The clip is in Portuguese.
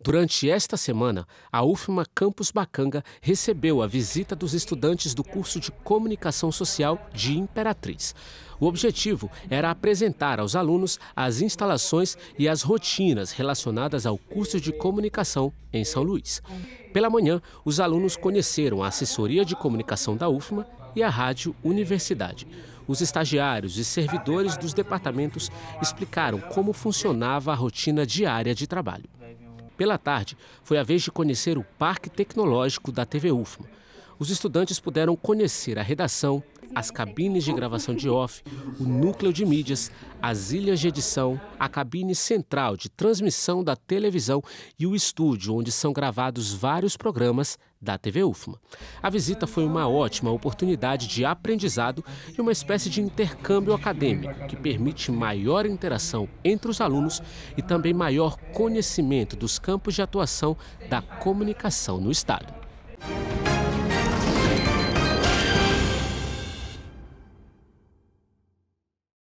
Durante esta semana, a UFMA Campus Bacanga recebeu a visita dos estudantes do curso de Comunicação Social de Imperatriz. O objetivo era apresentar aos alunos as instalações e as rotinas relacionadas ao curso de comunicação em São Luís. Pela manhã, os alunos conheceram a assessoria de comunicação da UFMA e a Rádio Universidade. Os estagiários e servidores dos departamentos explicaram como funcionava a rotina diária de trabalho. Pela tarde, foi a vez de conhecer o Parque Tecnológico da TV UFMA os estudantes puderam conhecer a redação, as cabines de gravação de off, o núcleo de mídias, as ilhas de edição, a cabine central de transmissão da televisão e o estúdio onde são gravados vários programas da TV UFMA. A visita foi uma ótima oportunidade de aprendizado e uma espécie de intercâmbio acadêmico que permite maior interação entre os alunos e também maior conhecimento dos campos de atuação da comunicação no Estado.